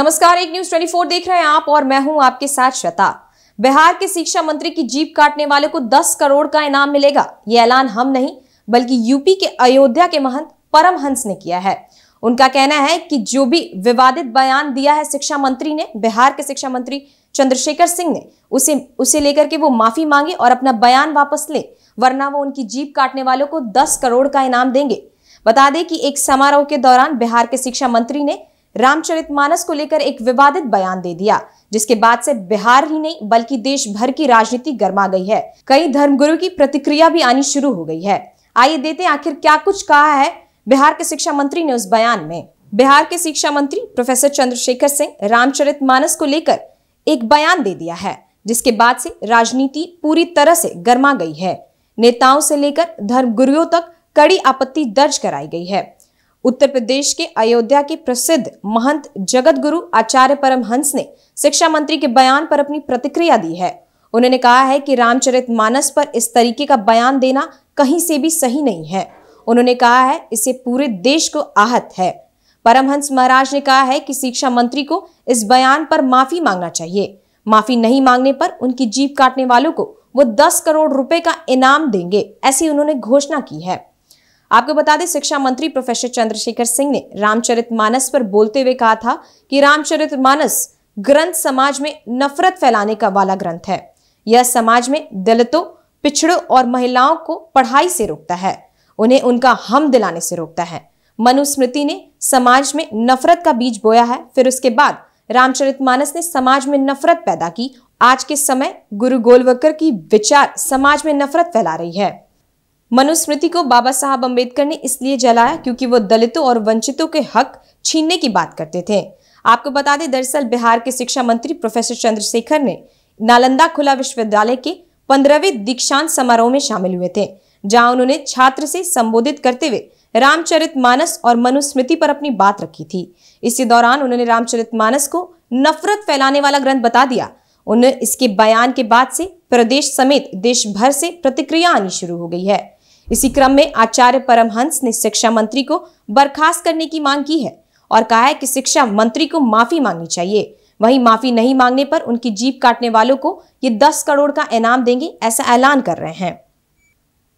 नमस्कार एक न्यूज 24 देख रहे हैं आप और मैं हूं आपके साथ श्वेता बिहार के शिक्षा मंत्री की जीप काटने वाले को 10 करोड़ का इनाम मिलेगा ये ऐलान हम नहीं बल्कि यूपी के अयोध्या के महंत परमहंस ने किया है उनका कहना है कि जो भी विवादित बयान दिया है शिक्षा मंत्री ने बिहार के शिक्षा मंत्री चंद्रशेखर सिंह ने उसे उसे लेकर के वो माफी मांगे और अपना बयान वापस ले वरना वो उनकी जीप काटने वालों को दस करोड़ का इनाम देंगे बता दें कि एक समारोह के दौरान बिहार के शिक्षा मंत्री ने रामचरित मानस को लेकर एक विवादित बयान दे दिया जिसके बाद से बिहार ही नहीं बल्कि देश भर की राजनीति गर्मा गई है कई धर्मगुरु की प्रतिक्रिया भी आनी शुरू हो गई है आइए देते आखिर क्या कुछ कहा है बिहार के शिक्षा मंत्री ने उस बयान में बिहार के शिक्षा मंत्री प्रोफेसर चंद्रशेखर सिंह रामचरित मानस को लेकर एक बयान दे दिया है जिसके बाद से राजनीति पूरी तरह से गर्मा गई है नेताओं से लेकर धर्मगुरुओं तक कड़ी आपत्ति दर्ज कराई गई है उत्तर प्रदेश के अयोध्या के प्रसिद्ध महंत जगत गुरु आचार्य परमहंस ने शिक्षा मंत्री के बयान पर अपनी प्रतिक्रिया दी है उन्होंने कहा है कि रामचरित मानस पर इस तरीके का बयान देना कहीं से भी सही नहीं है उन्होंने कहा है इसे पूरे देश को आहत है परमहंस महाराज ने कहा है कि शिक्षा मंत्री को इस बयान पर माफी मांगना चाहिए माफी नहीं मांगने पर उनकी जीप काटने वालों को वो दस करोड़ रुपए का इनाम देंगे ऐसी उन्होंने घोषणा की है आपको बता दें शिक्षा मंत्री प्रोफेसर चंद्रशेखर सिंह ने रामचरित मानस पर बोलते हुए कहा था कि रामचरित मानस ग्रंथ समाज में नफरत फैलाने का वाला ग्रंथ है यह समाज में दलितों पिछड़ों और महिलाओं को पढ़ाई से रोकता है उन्हें उनका हम दिलाने से रोकता है मनुस्मृति ने समाज में नफरत का बीज बोया है फिर उसके बाद रामचरितमानस ने समाज में नफरत पैदा की आज के समय गुरु गोलवकर की विचार समाज में नफरत फैला रही है मनुस्मृति को बाबा साहब अम्बेडकर ने इसलिए जलाया क्योंकि वो दलितों और वंचितों के हक छीनने की बात करते थे आपको बता दें दरअसल बिहार के शिक्षा मंत्री प्रोफेसर चंद्रशेखर ने नालंदा खुला विश्वविद्यालय के पंद्रहवें दीक्षांत समारोह में शामिल हुए थे जहां उन्होंने छात्र से संबोधित करते हुए रामचरित मानस और मनुस्मृति पर अपनी बात रखी थी इसी दौरान उन्होंने रामचरित मानस को नफरत फैलाने वाला ग्रंथ बता दिया उन्हें इसके बयान के बाद से प्रदेश समेत देश भर से प्रतिक्रिया आनी शुरू हो गई है इसी क्रम में आचार्य परमहंस ने शिक्षा मंत्री को बर्खास्त करने की मांग की है और कहा है कि शिक्षा मंत्री को माफी मांगनी चाहिए वहीं माफी नहीं मांगने पर उनकी जीप काटने वालों को ये दस करोड़ का इनाम देंगे ऐसा ऐलान कर रहे हैं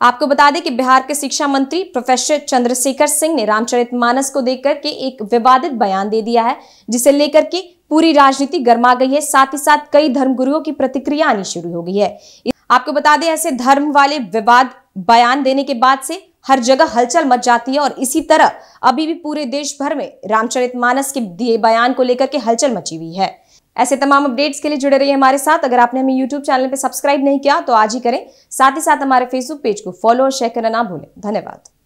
आपको बता दें कि बिहार के शिक्षा मंत्री प्रोफेसर चंद्रशेखर सिंह ने रामचरित मानस को देख करके एक विवादित बयान दे दिया है जिसे लेकर के पूरी राजनीति गर्मा गई है साथ ही साथ कई धर्मगुरुओं की प्रतिक्रिया आनी शुरू हो गई है आपको बता दें ऐसे धर्म वाले विवाद बयान देने के बाद से हर जगह हलचल मच जाती है और इसी तरह अभी भी पूरे देश भर में रामचरितमानस के दिए बयान को लेकर के हलचल मची हुई है ऐसे तमाम अपडेट्स के लिए जुड़े रहिए हमारे साथ अगर आपने हमें यूट्यूब चैनल पर सब्सक्राइब नहीं किया तो आज ही करें साथ ही साथ हमारे फेसबुक पेज को फॉलो और शेयर करना ना भूलें धन्यवाद